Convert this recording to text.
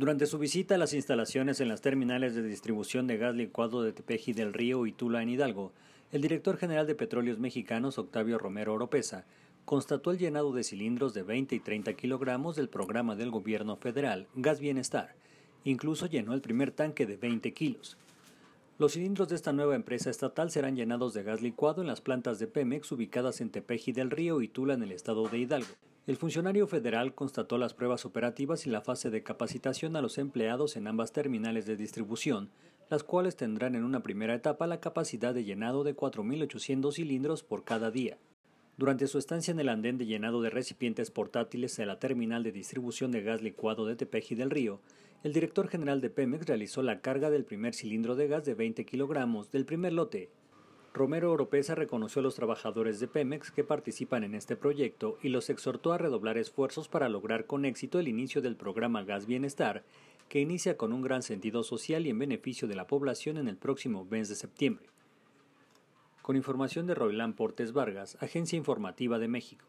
Durante su visita a las instalaciones en las terminales de distribución de gas licuado de Tepeji del Río y Tula en Hidalgo, el director general de Petróleos Mexicanos, Octavio Romero Oropesa, constató el llenado de cilindros de 20 y 30 kilogramos del programa del gobierno federal Gas Bienestar. Incluso llenó el primer tanque de 20 kilos. Los cilindros de esta nueva empresa estatal serán llenados de gas licuado en las plantas de Pemex ubicadas en Tepeji del Río y Tula en el estado de Hidalgo. El funcionario federal constató las pruebas operativas y la fase de capacitación a los empleados en ambas terminales de distribución, las cuales tendrán en una primera etapa la capacidad de llenado de 4.800 cilindros por cada día. Durante su estancia en el andén de llenado de recipientes portátiles en la terminal de distribución de gas licuado de Tepeji del Río, el director general de Pemex realizó la carga del primer cilindro de gas de 20 kilogramos del primer lote Romero Oropesa reconoció a los trabajadores de Pemex que participan en este proyecto y los exhortó a redoblar esfuerzos para lograr con éxito el inicio del programa Gas Bienestar, que inicia con un gran sentido social y en beneficio de la población en el próximo mes de septiembre. Con información de Roilán Portes Vargas, Agencia Informativa de México.